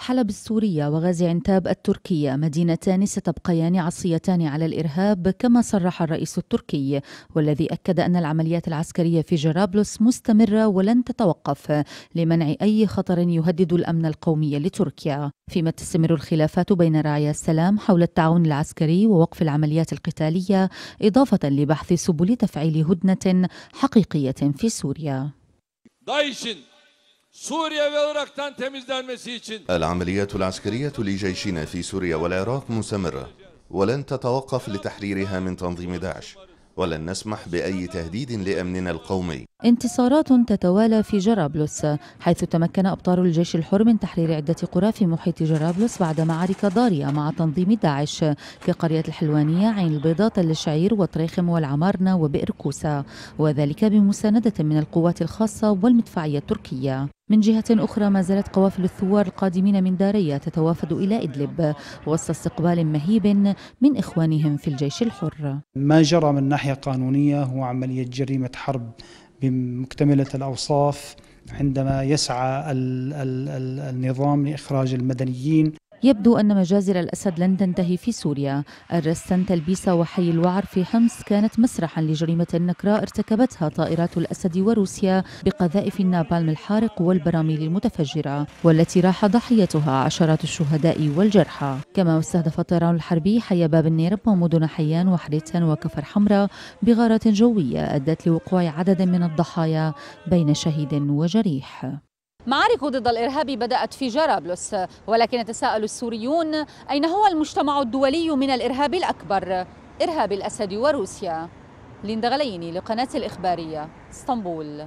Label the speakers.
Speaker 1: حلب السورية وغازي عنتاب التركية مدينتان ستبقيان عصيتان على الإرهاب كما صرح الرئيس التركي والذي أكد أن العمليات العسكرية في جرابلس مستمرة ولن تتوقف لمنع أي خطر يهدد الأمن القومي لتركيا فيما تستمر الخلافات بين رعايا السلام حول التعاون العسكري ووقف العمليات القتالية إضافة لبحث سبل تفعيل هدنة حقيقية في سوريا سوريا والعراق'tan
Speaker 2: العمليات العسكرية لجيشنا في سوريا والعراق مستمرة ولن تتوقف لتحريرها من تنظيم داعش ولن نسمح بأي تهديد لأمننا القومي
Speaker 1: انتصارات تتوالى في جرابلس حيث تمكن أبطال الجيش الحر من تحرير عدة قرى في محيط جرابلس بعد معارك ضارية مع تنظيم داعش كقرية الحلوانية عين البيضاء تل الشعير وطريخم والعمارنة وبئر كوسا وذلك بمساندة من القوات الخاصة والمدفعية التركية من جهة أخرى ما زالت قوافل الثوار القادمين من دارية تتوافد إلى إدلب وسط استقبال مهيب من إخوانهم في الجيش الحر
Speaker 3: ما جرى من ناحية قانونية هو عملية جريمة حرب بمكتملة الأوصاف عندما يسعى النظام لإخراج المدنيين
Speaker 1: يبدو أن مجازر الأسد لن تنتهي في سوريا الرستن تلبيسة وحي الوعر في حمص كانت مسرحا لجريمة نكراء ارتكبتها طائرات الأسد وروسيا بقذائف النابالم الحارق والبراميل المتفجرة والتي راح ضحيتها عشرات الشهداء والجرحى كما استهدف الطيران الحربي حي باب النيرب ومدن حيان وحريتان وكفر حمراء بغارات جوية أدت لوقوع عدد من الضحايا بين شهيد وجريح معارك ضد الإرهاب بدأت في جرابلس ولكن يتساءل السوريون أين هو المجتمع الدولي من الإرهاب الأكبر إرهاب الأسد وروسيا ليندا غليني لقناة الإخبارية اسطنبول